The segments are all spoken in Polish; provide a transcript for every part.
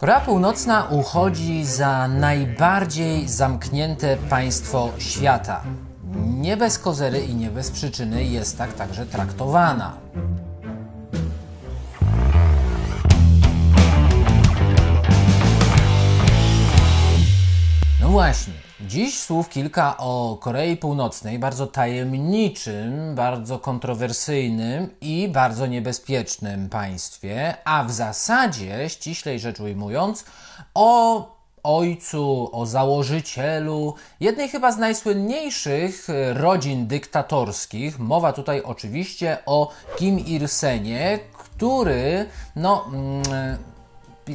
Korea Północna uchodzi za najbardziej zamknięte państwo świata. Nie bez kozery i nie bez przyczyny jest tak także traktowana. No właśnie. Dziś słów kilka o Korei Północnej, bardzo tajemniczym, bardzo kontrowersyjnym i bardzo niebezpiecznym państwie, a w zasadzie, ściślej rzecz ujmując, o ojcu, o założycielu jednej chyba z najsłynniejszych rodzin dyktatorskich. Mowa tutaj oczywiście o Kim Il-senie, który no, mm,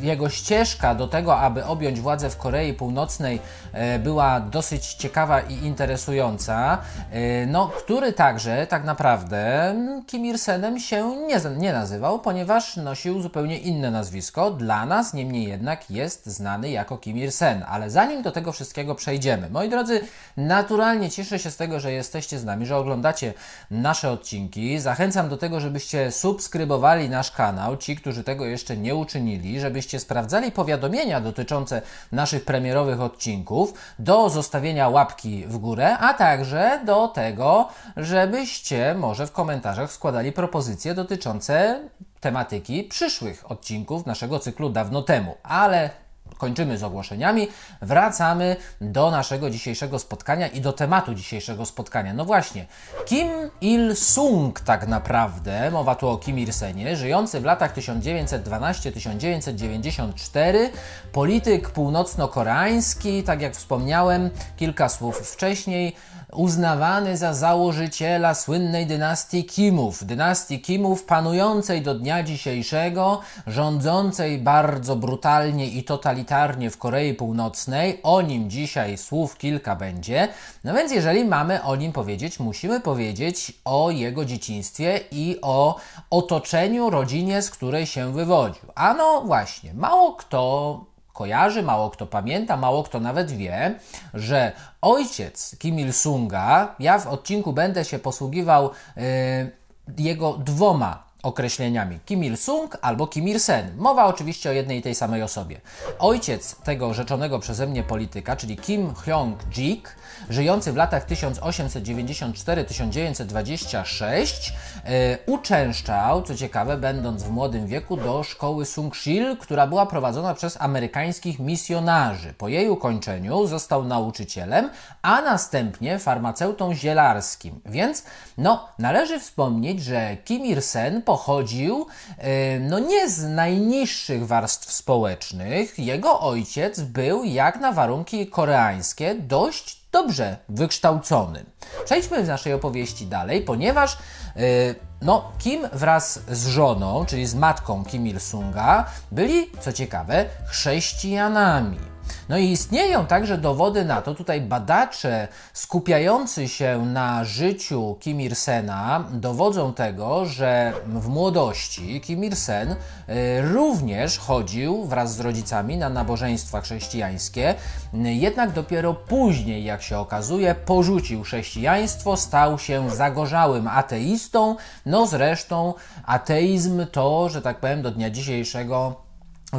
jego ścieżka do tego, aby objąć władzę w Korei Północnej, e, była dosyć ciekawa i interesująca. E, no, który także tak naprawdę mm, Kim Il-senem się nie, nie nazywał, ponieważ nosił zupełnie inne nazwisko. Dla nas niemniej jednak jest znany jako Kim Il-sen. Ale zanim do tego wszystkiego przejdziemy, moi drodzy, naturalnie cieszę się z tego, że jesteście z nami, że oglądacie nasze odcinki. Zachęcam do tego, żebyście subskrybowali nasz kanał, ci, którzy tego jeszcze nie uczynili, żebyście żeście sprawdzali powiadomienia dotyczące naszych premierowych odcinków, do zostawienia łapki w górę, a także do tego, żebyście może w komentarzach składali propozycje dotyczące tematyki przyszłych odcinków naszego cyklu dawno temu. Ale kończymy z ogłoszeniami, wracamy do naszego dzisiejszego spotkania i do tematu dzisiejszego spotkania. No właśnie, Kim Il-sung tak naprawdę, mowa tu o Kim Il-senie, żyjący w latach 1912-1994, polityk północno-koreański, tak jak wspomniałem kilka słów wcześniej, uznawany za założyciela słynnej dynastii Kimów, dynastii Kimów panującej do dnia dzisiejszego, rządzącej bardzo brutalnie i totalitarnie humanitarnie w Korei Północnej. O nim dzisiaj słów kilka będzie. No więc jeżeli mamy o nim powiedzieć, musimy powiedzieć o jego dzieciństwie i o otoczeniu, rodzinie, z której się wywodził. A no właśnie, mało kto kojarzy, mało kto pamięta, mało kto nawet wie, że ojciec Kim Il-sunga, ja w odcinku będę się posługiwał yy, jego dwoma określeniami Kim Il-sung albo Kim Il-sen. Mowa oczywiście o jednej i tej samej osobie. Ojciec tego rzeczonego przeze mnie polityka, czyli Kim Hyong-jik, żyjący w latach 1894-1926 e, uczęszczał, co ciekawe, będąc w młodym wieku do szkoły Sungshil, która była prowadzona przez amerykańskich misjonarzy. Po jej ukończeniu został nauczycielem, a następnie farmaceutą zielarskim. Więc no, należy wspomnieć, że Kim Il-sen pochodził e, no, nie z najniższych warstw społecznych. Jego ojciec był, jak na warunki koreańskie, dość dobrze wykształconym. Przejdźmy z naszej opowieści dalej, ponieważ yy, no, Kim wraz z żoną, czyli z matką Kim Il-sunga, byli, co ciekawe, chrześcijanami. No i istnieją także dowody na to, tutaj badacze skupiający się na życiu Kim sena dowodzą tego, że w młodości Kim sen y, również chodził wraz z rodzicami na nabożeństwa chrześcijańskie, y, jednak dopiero później, jak się okazuje, porzucił chrześcijaństwo, stał się zagorzałym ateistą, no zresztą ateizm to, że tak powiem, do dnia dzisiejszego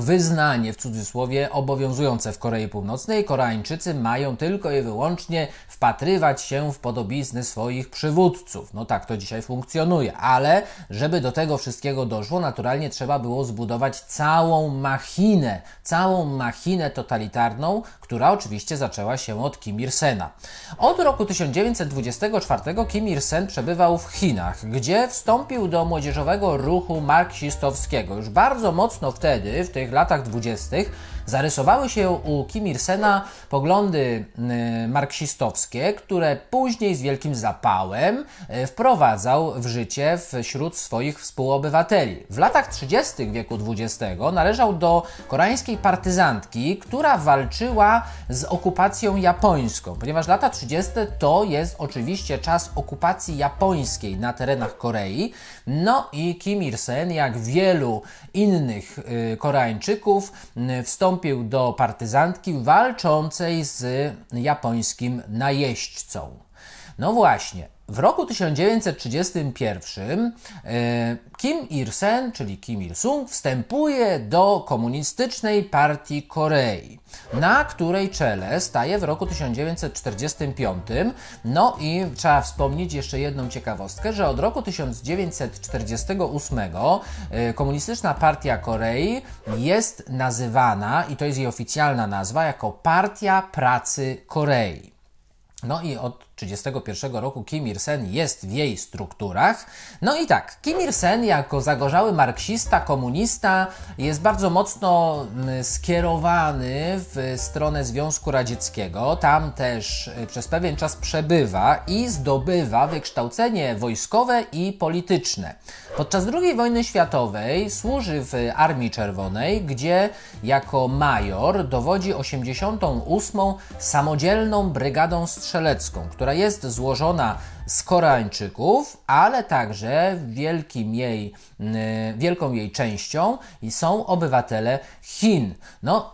wyznanie w cudzysłowie obowiązujące w Korei Północnej, Koreańczycy mają tylko i wyłącznie wpatrywać się w podobizny swoich przywódców. No tak to dzisiaj funkcjonuje, ale żeby do tego wszystkiego doszło, naturalnie trzeba było zbudować całą machinę, całą machinę totalitarną, która oczywiście zaczęła się od Kim Il-sena. Od roku 1924 Kim Il-sen przebywał w Chinach, gdzie wstąpił do młodzieżowego ruchu marksistowskiego. Już bardzo mocno wtedy, w tych w latach dwudziestych zarysowały się u Kim Irsena poglądy y, marksistowskie, które później z wielkim zapałem y, wprowadzał w życie wśród swoich współobywateli. W latach 30. wieku XX należał do koreańskiej partyzantki, która walczyła z okupacją japońską, ponieważ lata 30. to jest oczywiście czas okupacji japońskiej na terenach Korei. No i Kim il jak wielu innych y, Koreańczyków, wstąpił przystąpił do partyzantki walczącej z japońskim najeźdźcą. No właśnie, w roku 1931 e, Kim Il-sen, czyli Kim Il-sung, wstępuje do Komunistycznej Partii Korei, na której czele staje w roku 1945. No i trzeba wspomnieć jeszcze jedną ciekawostkę, że od roku 1948 e, Komunistyczna Partia Korei jest nazywana, i to jest jej oficjalna nazwa, jako Partia Pracy Korei. No i od 1931 roku Kim Il-sen jest w jej strukturach. No i tak, Kim Il-sen jako zagorzały marksista, komunista jest bardzo mocno mm, skierowany w stronę Związku Radzieckiego. Tam też y, przez pewien czas przebywa i zdobywa wykształcenie wojskowe i polityczne. Podczas II wojny światowej służy w Armii Czerwonej, gdzie jako major dowodzi 88. Samodzielną Brygadą Strzelecką, która która jest złożona z Koreańczyków, ale także wielkim jej, mm, e, wielką jej częścią są obywatele Chin. No,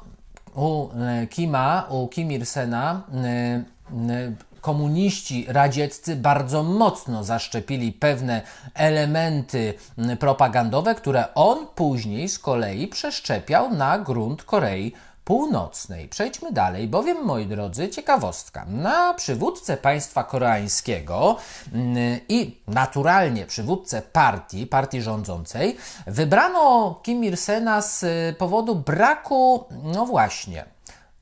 u e, Kima, u Kim Il-sena mm, e, mm, komuniści radzieccy bardzo mocno zaszczepili pewne elementy propagandowe, które on później z kolei przeszczepiał na grunt Korei Północnej. Przejdźmy dalej, bowiem, moi drodzy, ciekawostka. Na przywódcę państwa koreańskiego mm, i naturalnie przywódcę partii, partii rządzącej, wybrano Kim Il-sena z powodu braku, no właśnie,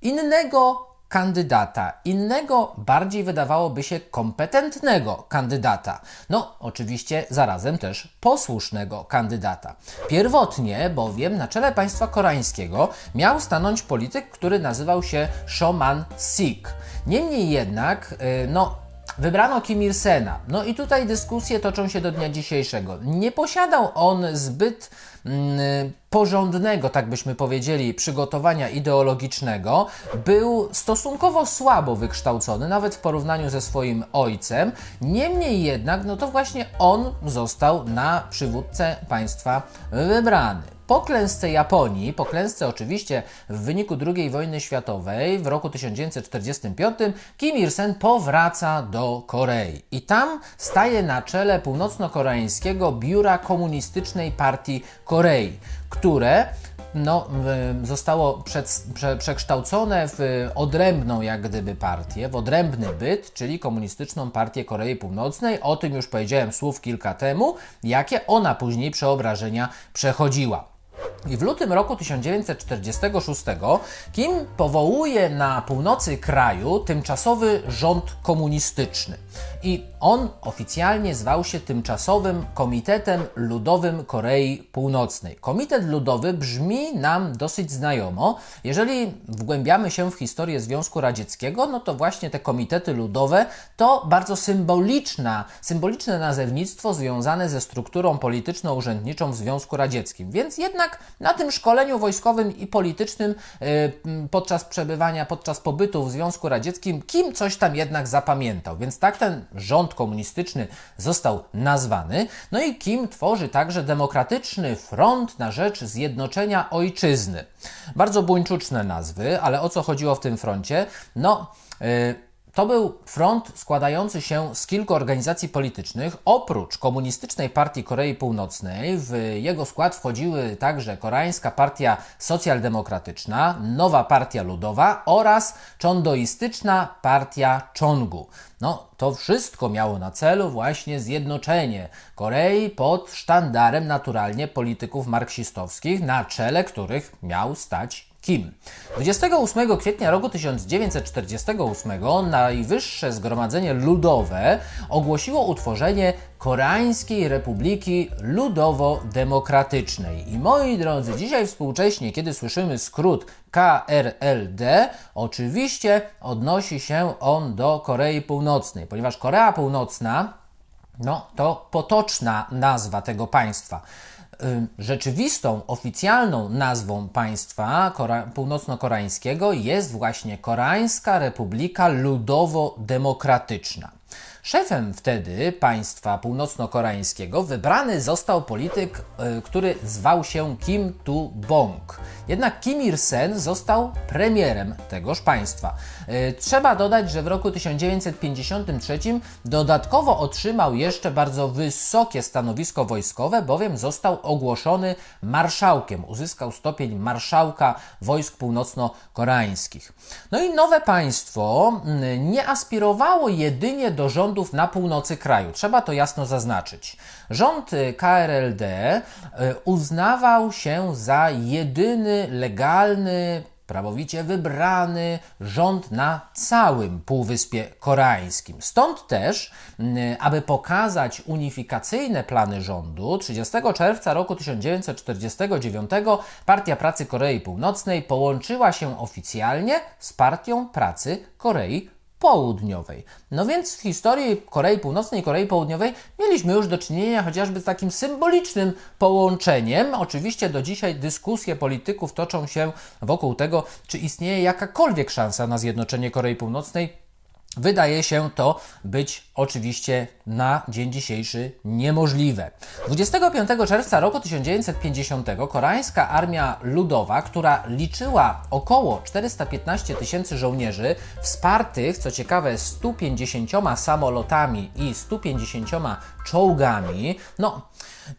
innego kandydata, innego, bardziej wydawałoby się kompetentnego kandydata. No, oczywiście zarazem też posłusznego kandydata. Pierwotnie bowiem na czele państwa koreańskiego miał stanąć polityk, który nazywał się Shoman Sik. Niemniej jednak, y, no, Wybrano Kim Il-sena. No i tutaj dyskusje toczą się do dnia dzisiejszego. Nie posiadał on zbyt mm, porządnego, tak byśmy powiedzieli, przygotowania ideologicznego, był stosunkowo słabo wykształcony, nawet w porównaniu ze swoim ojcem. Niemniej jednak, no to właśnie on został na przywódcę państwa wybrany. Po klęsce Japonii, po klęsce oczywiście w wyniku II wojny światowej w roku 1945 Kim Il-sen powraca do Korei i tam staje na czele północno-koreańskiego biura komunistycznej partii Korei, które no, zostało przed, prze, przekształcone w odrębną jak gdyby partię, w odrębny byt, czyli Komunistyczną Partię Korei Północnej. O tym już powiedziałem słów kilka temu, jakie ona później przeobrażenia przechodziła. I w lutym roku 1946 Kim powołuje na północy kraju tymczasowy rząd komunistyczny. I on oficjalnie zwał się Tymczasowym Komitetem Ludowym Korei Północnej. Komitet Ludowy brzmi nam dosyć znajomo. Jeżeli wgłębiamy się w historię Związku Radzieckiego, no to właśnie te komitety ludowe to bardzo symboliczna, symboliczne nazewnictwo związane ze strukturą polityczno-urzędniczą w Związku Radzieckim. Więc jednak na tym szkoleniu wojskowym i politycznym y, podczas przebywania, podczas pobytu w Związku Radzieckim, kim coś tam jednak zapamiętał. Więc tak ten rząd komunistyczny został nazwany. No i Kim tworzy także Demokratyczny Front na rzecz Zjednoczenia Ojczyzny. Bardzo buńczuczne nazwy, ale o co chodziło w tym froncie? No. Yy, to był front składający się z kilku organizacji politycznych. Oprócz Komunistycznej Partii Korei Północnej, w jego skład wchodziły także Koreańska Partia Socjaldemokratyczna, Nowa Partia Ludowa oraz Czondoistyczna Partia Czongu. No, to wszystko miało na celu właśnie zjednoczenie Korei pod sztandarem naturalnie polityków marksistowskich, na czele których miał stać kim. 28 kwietnia roku 1948 najwyższe zgromadzenie ludowe ogłosiło utworzenie Koreańskiej Republiki Ludowo-Demokratycznej. I moi drodzy, dzisiaj współcześnie, kiedy słyszymy skrót KRLD, oczywiście odnosi się on do Korei Północnej, ponieważ Korea Północna no, to potoczna nazwa tego państwa. Y, rzeczywistą, oficjalną nazwą państwa Kora północno-koreańskiego jest właśnie Koreańska Republika Ludowo-Demokratyczna. Szefem wtedy państwa północno-koreańskiego wybrany został polityk, e, który zwał się Kim Tu-bong. Jednak Kim Il-sen został premierem tegoż państwa. E, trzeba dodać, że w roku 1953 dodatkowo otrzymał jeszcze bardzo wysokie stanowisko wojskowe, bowiem został ogłoszony marszałkiem. Uzyskał stopień marszałka wojsk północno-koreańskich. No i nowe państwo mm, nie aspirowało jedynie do rządu rządów na północy kraju. Trzeba to jasno zaznaczyć. Rząd y, KRLD y, uznawał się za jedyny legalny prawowicie wybrany rząd na całym Półwyspie Koreańskim. Stąd też, y, aby pokazać unifikacyjne plany rządu, 30 czerwca roku 1949 Partia Pracy Korei Północnej połączyła się oficjalnie z Partią Pracy Korei Południowej. No więc w historii Korei Północnej i Korei Południowej mieliśmy już do czynienia chociażby z takim symbolicznym połączeniem. Oczywiście do dzisiaj dyskusje polityków toczą się wokół tego, czy istnieje jakakolwiek szansa na zjednoczenie Korei Północnej Wydaje się to być oczywiście na dzień dzisiejszy niemożliwe. 25 czerwca roku 1950 koreańska armia ludowa, która liczyła około 415 tysięcy żołnierzy, wspartych co ciekawe 150 samolotami i 150 czołgami, no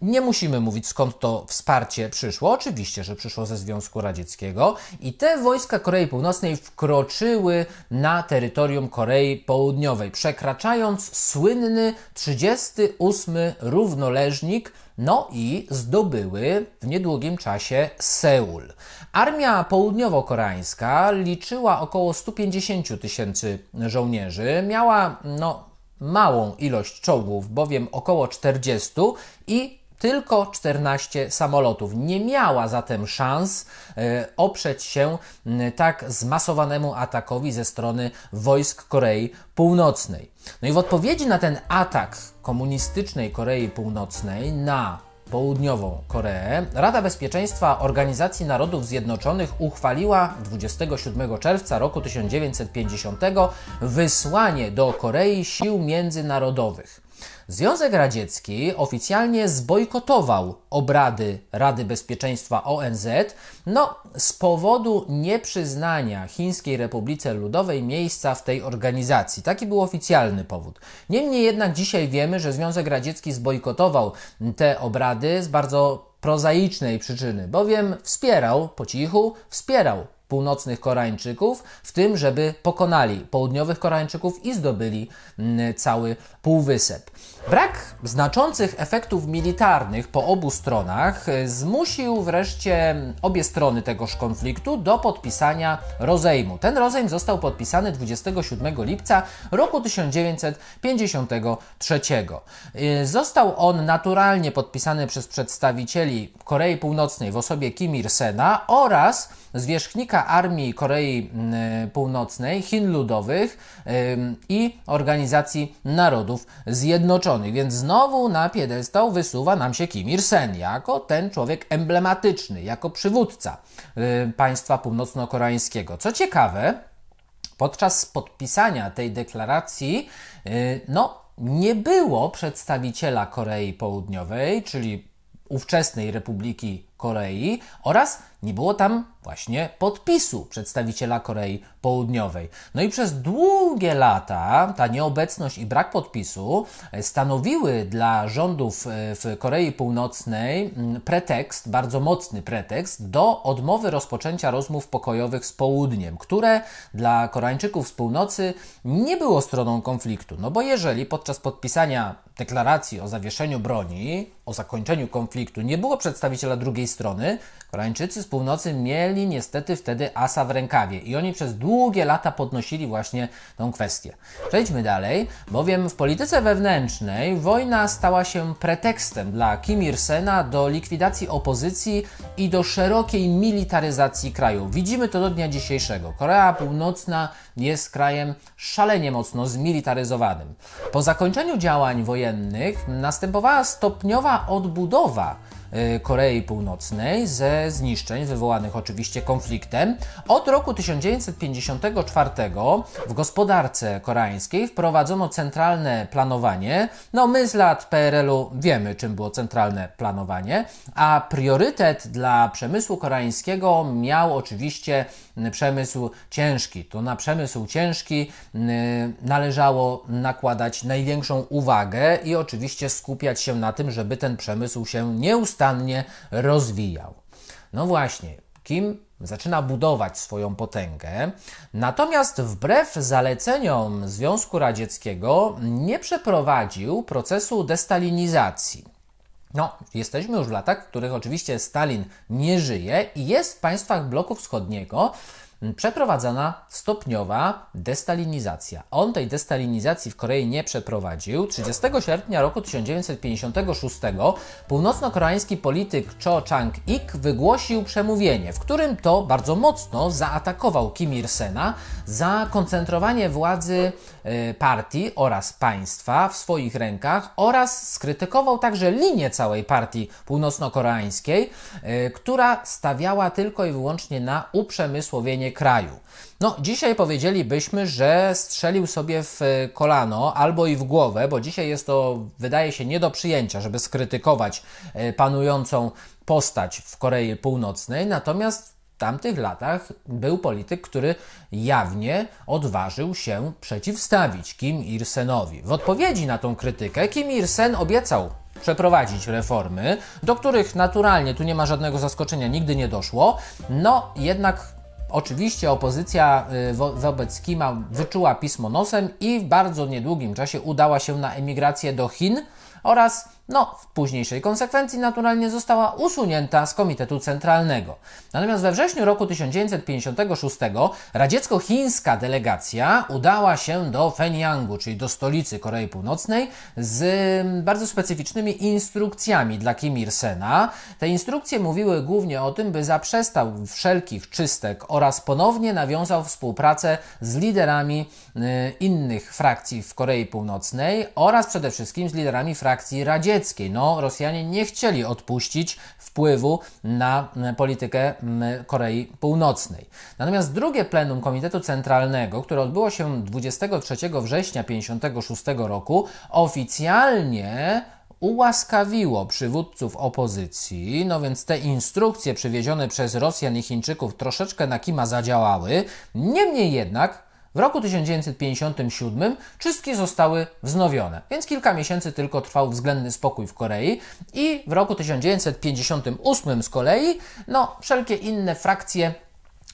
nie musimy mówić skąd to wsparcie przyszło. Oczywiście, że przyszło ze Związku Radzieckiego i te wojska Korei Północnej wkroczyły na terytorium Korei Południowej, przekraczając słynny 38 równoleżnik no i zdobyły w niedługim czasie Seul. Armia południowo-koreańska liczyła około 150 tysięcy żołnierzy, miała no, małą ilość czołgów, bowiem około 40 i tylko 14 samolotów. Nie miała zatem szans e, oprzeć się tak zmasowanemu atakowi ze strony wojsk Korei Północnej. No i w odpowiedzi na ten atak komunistycznej Korei Północnej na Południową Koreę, Rada Bezpieczeństwa Organizacji Narodów Zjednoczonych uchwaliła 27 czerwca roku 1950 wysłanie do Korei sił międzynarodowych. Związek Radziecki oficjalnie zbojkotował obrady Rady Bezpieczeństwa ONZ no, z powodu nieprzyznania Chińskiej Republice Ludowej miejsca w tej organizacji. Taki był oficjalny powód. Niemniej jednak dzisiaj wiemy, że Związek Radziecki zbojkotował te obrady z bardzo prozaicznej przyczyny, bowiem wspierał po cichu, wspierał północnych Koreańczyków w tym, żeby pokonali południowych Koreańczyków i zdobyli mm, cały półwysep. Brak znaczących efektów militarnych po obu stronach e, zmusił wreszcie mm, obie strony tegoż konfliktu do podpisania rozejmu. Ten rozejm został podpisany 27 lipca roku 1953. E, został on naturalnie podpisany przez przedstawicieli Korei Północnej w osobie Kim Il-sena oraz zwierzchnika Armii Korei mm, Północnej, Chin Ludowych i Organizacji Narodów Zjednoczonych. Więc znowu na piedestał wysuwa nam się Kim Il-sen jako ten człowiek emblematyczny, jako przywódca y, państwa północno-koreańskiego. Co ciekawe, podczas podpisania tej deklaracji, y, no, nie było przedstawiciela Korei Południowej, czyli ówczesnej Republiki Korei oraz nie było tam właśnie podpisu przedstawiciela Korei Południowej. No i przez długie lata ta nieobecność i brak podpisu e, stanowiły dla rządów e, w Korei Północnej mm, pretekst, bardzo mocny pretekst do odmowy rozpoczęcia rozmów pokojowych z południem, które dla Koreańczyków z północy nie było stroną konfliktu. No bo jeżeli podczas podpisania deklaracji o zawieszeniu broni, o zakończeniu konfliktu nie było przedstawiciela drugiej strony, Koreańczycy z północy mieli niestety wtedy asa w rękawie i oni przez długie lata podnosili właśnie tą kwestię. Przejdźmy dalej, bowiem w polityce wewnętrznej wojna stała się pretekstem dla Kim Il-sena do likwidacji opozycji i do szerokiej militaryzacji kraju. Widzimy to do dnia dzisiejszego. Korea Północna jest krajem szalenie mocno zmilitaryzowanym. Po zakończeniu działań wojennych następowała stopniowa odbudowa Y, Korei Północnej ze zniszczeń wywołanych oczywiście konfliktem. Od roku 1954 w gospodarce koreańskiej wprowadzono centralne planowanie. No my z lat PRL-u wiemy, czym było centralne planowanie, a priorytet dla przemysłu koreańskiego miał oczywiście przemysł ciężki. To na przemysł ciężki y, należało nakładać największą uwagę i oczywiście skupiać się na tym, żeby ten przemysł się nie ustawił nieustannie rozwijał. No właśnie, Kim zaczyna budować swoją potęgę, natomiast wbrew zaleceniom Związku Radzieckiego nie przeprowadził procesu destalinizacji. No, jesteśmy już w latach, w których oczywiście Stalin nie żyje i jest w państwach bloku wschodniego przeprowadzana stopniowa destalinizacja. On tej destalinizacji w Korei nie przeprowadził. 30 sierpnia roku 1956 północno-koreański polityk Cho Chang-ik wygłosił przemówienie, w którym to bardzo mocno zaatakował Kim Il-sena za koncentrowanie władzy E, partii oraz państwa w swoich rękach oraz skrytykował także linię całej partii północno-koreańskiej, e, która stawiała tylko i wyłącznie na uprzemysłowienie kraju. No, dzisiaj powiedzielibyśmy, że strzelił sobie w e, kolano albo i w głowę, bo dzisiaj jest to, wydaje się, nie do przyjęcia, żeby skrytykować panującą postać w Korei Północnej, natomiast tamtych latach był polityk, który jawnie odważył się przeciwstawić Kim Irsenowi. W odpowiedzi na tą krytykę Kim Irsen obiecał przeprowadzić reformy, do których naturalnie, tu nie ma żadnego zaskoczenia, nigdy nie doszło, no jednak Oczywiście opozycja y, wobec Kima wyczuła pismo nosem i w bardzo niedługim czasie udała się na emigrację do Chin oraz no, w późniejszej konsekwencji naturalnie została usunięta z Komitetu Centralnego. Natomiast we wrześniu roku 1956 radziecko-chińska delegacja udała się do Fenyangu, czyli do stolicy Korei Północnej, z mm, bardzo specyficznymi instrukcjami dla Kim Il-sena. Te instrukcje mówiły głównie o tym, by zaprzestał wszelkich czystek oraz ponownie nawiązał współpracę z liderami y, innych frakcji w Korei Północnej oraz przede wszystkim z liderami frakcji radzieckiej no, Rosjanie nie chcieli odpuścić wpływu na politykę Korei Północnej. Natomiast drugie plenum Komitetu Centralnego, które odbyło się 23 września 1956 roku, oficjalnie ułaskawiło przywódców opozycji, no więc te instrukcje przywiezione przez Rosjan i Chińczyków troszeczkę na Kima zadziałały. Niemniej jednak w roku 1957 czystki zostały wznowione, więc kilka miesięcy tylko trwał względny spokój w Korei i w roku 1958 z kolei no, wszelkie inne frakcje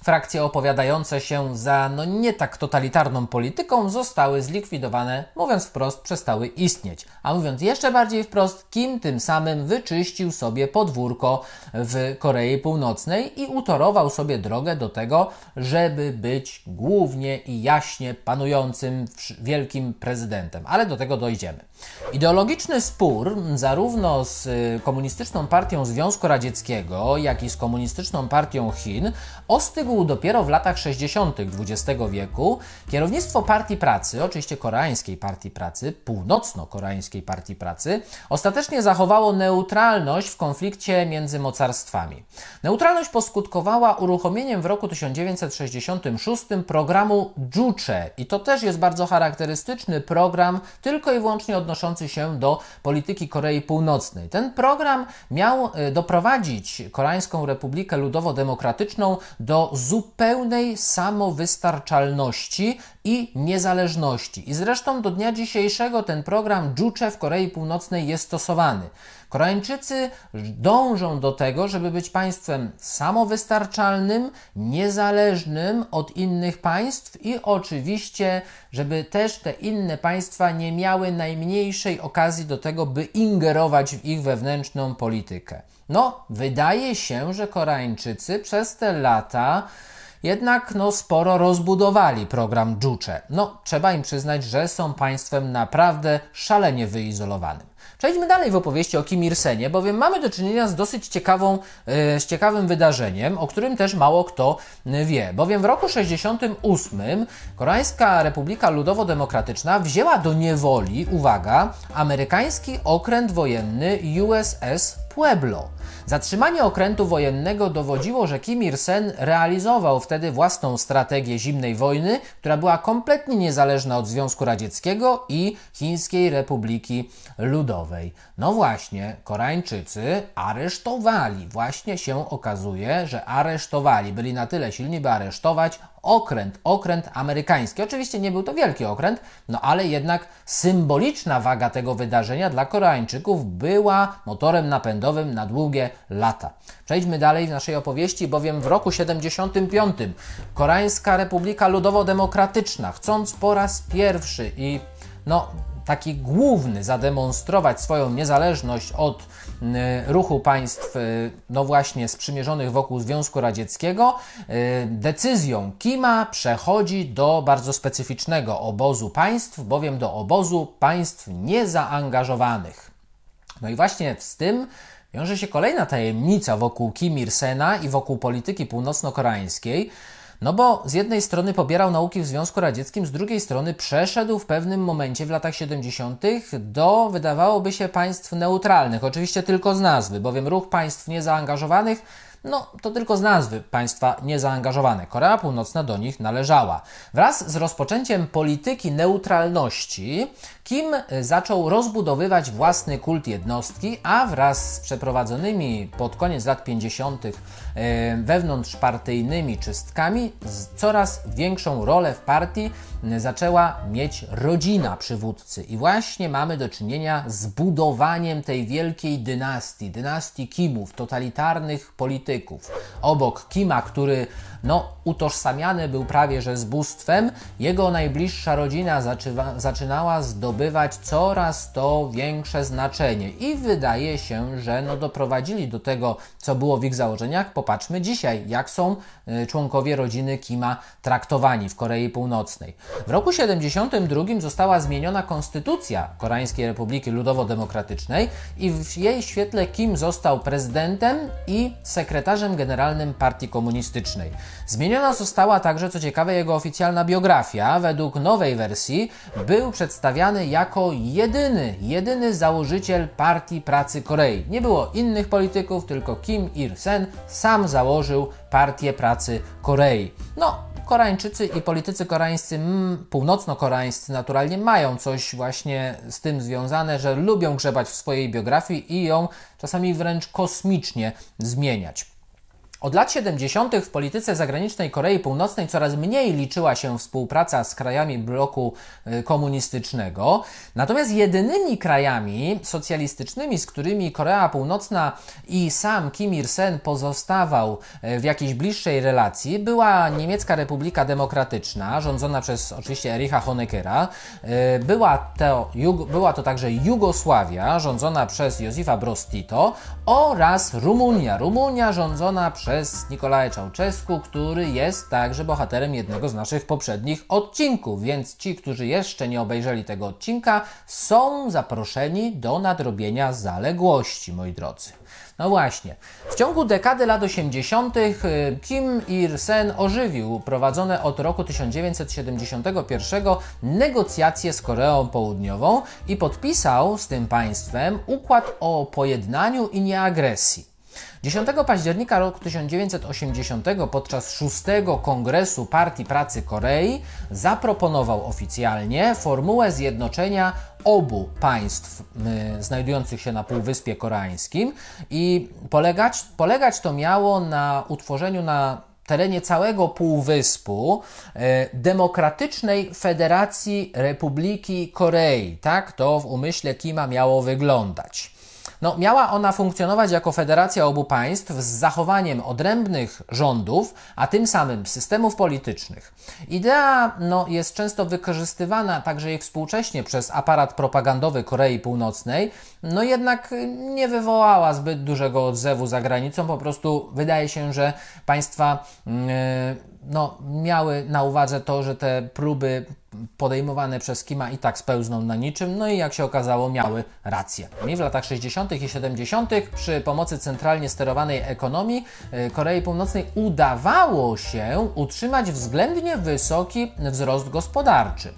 Frakcje opowiadające się za no nie tak totalitarną polityką zostały zlikwidowane, mówiąc wprost, przestały istnieć. A mówiąc jeszcze bardziej wprost, Kim tym samym wyczyścił sobie podwórko w Korei Północnej i utorował sobie drogę do tego, żeby być głównie i jaśnie panującym wielkim prezydentem. Ale do tego dojdziemy. Ideologiczny spór zarówno z y, komunistyczną partią Związku Radzieckiego, jak i z komunistyczną partią Chin ostygł dopiero w latach 60. XX wieku. Kierownictwo Partii Pracy, oczywiście Koreańskiej Partii Pracy, Północno-Koreańskiej Partii Pracy, ostatecznie zachowało neutralność w konflikcie między mocarstwami. Neutralność poskutkowała uruchomieniem w roku 1966 programu JUCHE i to też jest bardzo charakterystyczny program, tylko i wyłącznie odnoszący się do polityki Korei Północnej. Ten program miał y, doprowadzić Koreańską Republikę Ludowo-Demokratyczną do zupełnej samowystarczalności i niezależności. I zresztą do dnia dzisiejszego ten program Juche w Korei Północnej jest stosowany. Koreańczycy dążą do tego, żeby być państwem samowystarczalnym, niezależnym od innych państw i oczywiście, żeby też te inne państwa nie miały najmniejszej okazji do tego, by ingerować w ich wewnętrzną politykę. No, wydaje się, że Koreańczycy przez te lata jednak no, sporo rozbudowali program Juche. No, trzeba im przyznać, że są państwem naprawdę szalenie wyizolowanym. Przejdźmy dalej w opowieści o Kim Il-senie, bowiem mamy do czynienia z dosyć ciekawą, e, z ciekawym wydarzeniem, o którym też mało kto e, wie. Bowiem w roku 68 Koreańska Republika Ludowo-Demokratyczna wzięła do niewoli, uwaga, amerykański okręt wojenny USS Pueblo. Zatrzymanie okrętu wojennego dowodziło, że Kim Il-sen realizował wtedy własną strategię zimnej wojny, która była kompletnie niezależna od Związku Radzieckiego i Chińskiej Republiki Ludowej. No właśnie, Koreańczycy aresztowali. Właśnie się okazuje, że aresztowali. Byli na tyle silni, by aresztować okręt, okręt amerykański. Oczywiście nie był to wielki okręt, no ale jednak symboliczna waga tego wydarzenia dla Koreańczyków była motorem napędowym na długie lata. Przejdźmy dalej w naszej opowieści, bowiem w roku 75 Koreańska Republika Ludowo-Demokratyczna, chcąc po raz pierwszy i no, taki główny, zademonstrować swoją niezależność od mm, ruchu państw, y, no właśnie sprzymierzonych wokół Związku Radzieckiego, y, decyzją Kima przechodzi do bardzo specyficznego obozu państw, bowiem do obozu państw niezaangażowanych. No i właśnie z tym wiąże się kolejna tajemnica wokół Kim Il-sena i wokół polityki północno-koreańskiej, no bo z jednej strony pobierał nauki w Związku Radzieckim, z drugiej strony przeszedł w pewnym momencie w latach 70. do, wydawałoby się, państw neutralnych. Oczywiście tylko z nazwy, bowiem ruch państw niezaangażowanych no, to tylko z nazwy państwa niezaangażowane. Korea Północna do nich należała. Wraz z rozpoczęciem polityki neutralności, Kim zaczął rozbudowywać własny kult jednostki, a wraz z przeprowadzonymi pod koniec lat 50. E, wewnątrzpartyjnymi czystkami coraz większą rolę w partii zaczęła mieć rodzina przywódcy. I właśnie mamy do czynienia z budowaniem tej wielkiej dynastii, dynastii Kimów, totalitarnych polityków Obok Kima, który no, utożsamiany był prawie że z bóstwem, jego najbliższa rodzina zaczywa, zaczynała zdobywać coraz to większe znaczenie. I wydaje się, że no, doprowadzili do tego, co było w ich założeniach. Popatrzmy dzisiaj, jak są y, członkowie rodziny Kima traktowani w Korei Północnej. W roku 72 została zmieniona konstytucja Koreańskiej Republiki Ludowo-Demokratycznej i w jej świetle Kim został prezydentem i sekretarzem generalnym partii komunistycznej. Zmieniona została także, co ciekawe, jego oficjalna biografia. Według nowej wersji był przedstawiany jako jedyny, jedyny założyciel Partii Pracy Korei. Nie było innych polityków, tylko Kim Ir-sen sam założył Partię Pracy Korei. No, Koreańczycy i politycy koreańscy, mm, północno-koreańscy naturalnie mają coś właśnie z tym związane, że lubią grzebać w swojej biografii i ją czasami wręcz kosmicznie zmieniać. Od lat 70. w polityce zagranicznej Korei Północnej coraz mniej liczyła się współpraca z krajami bloku y, komunistycznego, natomiast jedynymi krajami socjalistycznymi, z którymi Korea Północna i sam Kim Il-sen pozostawał y, w jakiejś bliższej relacji, była Niemiecka Republika Demokratyczna, rządzona przez oczywiście Ericha Honeckera, y, była to, była to także Jugosławia, rządzona przez Józefa Broz Tito oraz Rumunia. Rumunia rządzona przez przez Nikolaja Czałczesku, który jest także bohaterem jednego z naszych poprzednich odcinków, więc ci, którzy jeszcze nie obejrzeli tego odcinka, są zaproszeni do nadrobienia zaległości, moi drodzy. No właśnie. W ciągu dekady lat 80. Y, Kim Ir-sen ożywił prowadzone od roku 1971 negocjacje z Koreą Południową i podpisał z tym państwem układ o pojednaniu i nieagresji. 10 października roku 1980 podczas szóstego Kongresu Partii Pracy Korei zaproponował oficjalnie formułę zjednoczenia obu państw y, znajdujących się na Półwyspie Koreańskim i polegać, polegać to miało na utworzeniu na terenie całego Półwyspu y, Demokratycznej Federacji Republiki Korei. Tak to w umyśle Kima miało wyglądać. No, miała ona funkcjonować jako federacja obu państw z zachowaniem odrębnych rządów, a tym samym systemów politycznych. Idea no, jest często wykorzystywana także i współcześnie przez aparat propagandowy Korei Północnej, no jednak nie wywołała zbyt dużego odzewu za granicą, po prostu wydaje się, że państwa. Yy, no, miały na uwadze to, że te próby podejmowane przez Kima i tak spełzną na niczym, no i jak się okazało, miały rację. I w latach 60. i 70. przy pomocy centralnie sterowanej ekonomii y, Korei Północnej udawało się utrzymać względnie wysoki wzrost gospodarczy.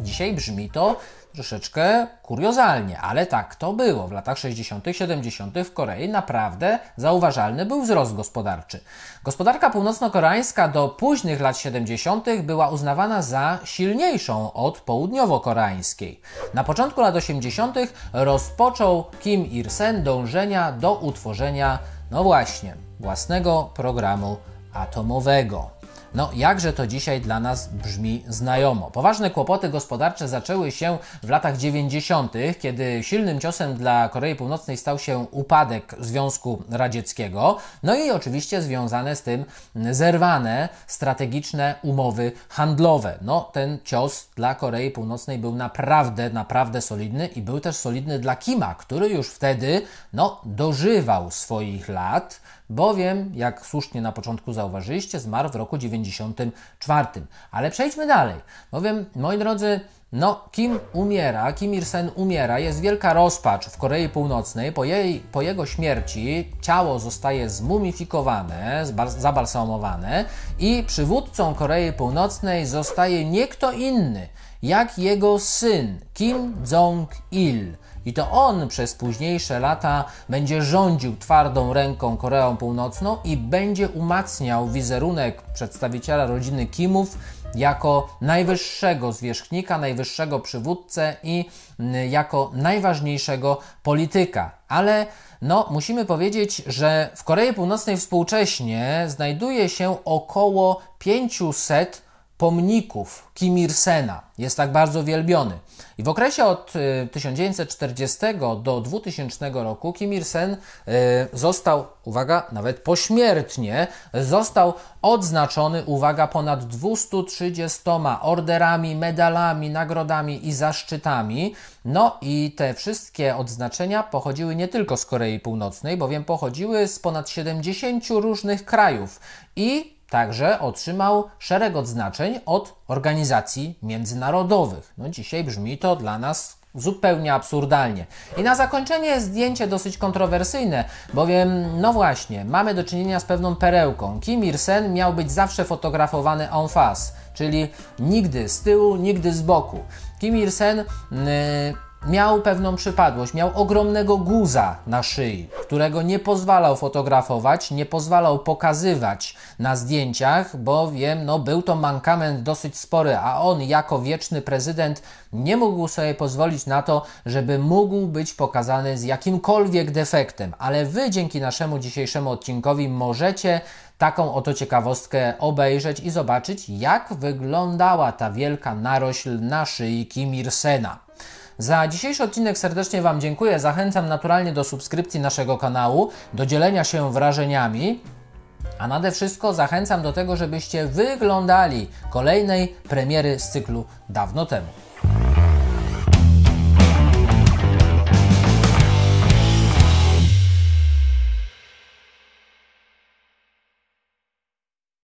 Dzisiaj brzmi to troszeczkę kuriozalnie, ale tak to było. W latach 60., 70. w Korei naprawdę zauważalny był wzrost gospodarczy. Gospodarka północno-koreańska do późnych lat 70. była uznawana za silniejszą od południowo-koreańskiej. Na początku lat 80. rozpoczął Kim Il-sen dążenia do utworzenia, no właśnie, własnego programu atomowego. No, jakże to dzisiaj dla nas brzmi znajomo. Poważne kłopoty gospodarcze zaczęły się w latach 90., kiedy silnym ciosem dla Korei Północnej stał się upadek Związku Radzieckiego, no i oczywiście związane z tym zerwane strategiczne umowy handlowe. No, ten cios dla Korei Północnej był naprawdę, naprawdę solidny i był też solidny dla Kima, który już wtedy, no, dożywał swoich lat, bowiem, jak słusznie na początku zauważyliście, zmarł w roku 90. 1994, Ale przejdźmy dalej, bowiem, moi drodzy, no, Kim umiera, Kim Il-sen umiera, jest wielka rozpacz w Korei Północnej. Po, jej, po jego śmierci ciało zostaje zmumifikowane, zabalsamowane i przywódcą Korei Północnej zostaje nie kto inny, jak jego syn Kim Jong-il. I to on przez późniejsze lata będzie rządził twardą ręką Koreą Północną i będzie umacniał wizerunek przedstawiciela rodziny Kimów jako najwyższego zwierzchnika, najwyższego przywódcę i mm, jako najważniejszego polityka. Ale no, musimy powiedzieć, że w Korei Północnej współcześnie znajduje się około 500 pomników Kim Irsena sena Jest tak bardzo wielbiony. I w okresie od 1940 y, do 2000 roku Kim Il-sen y, został, uwaga, nawet pośmiertnie, został odznaczony, uwaga, ponad 230 orderami, medalami, nagrodami i zaszczytami. No i te wszystkie odznaczenia pochodziły nie tylko z Korei Północnej, bowiem pochodziły z ponad 70 różnych krajów. I Także otrzymał szereg odznaczeń od organizacji międzynarodowych. No dzisiaj brzmi to dla nas zupełnie absurdalnie. I na zakończenie zdjęcie dosyć kontrowersyjne, bowiem, no właśnie, mamy do czynienia z pewną perełką. Kim Irsen sen miał być zawsze fotografowany en face, czyli nigdy z tyłu, nigdy z boku. Kim Irsen. sen Yy, Miał pewną przypadłość, miał ogromnego guza na szyi, którego nie pozwalał fotografować, nie pozwalał pokazywać na zdjęciach, bowiem no, był to mankament dosyć spory, a on jako wieczny prezydent nie mógł sobie pozwolić na to, żeby mógł być pokazany z jakimkolwiek defektem. Ale wy dzięki naszemu dzisiejszemu odcinkowi możecie taką oto ciekawostkę obejrzeć i zobaczyć, jak wyglądała ta wielka narośl na szyi Kim Irsena. Za dzisiejszy odcinek serdecznie Wam dziękuję. Zachęcam naturalnie do subskrypcji naszego kanału, do dzielenia się wrażeniami. A nade wszystko zachęcam do tego, żebyście wyglądali kolejnej premiery z cyklu dawno temu.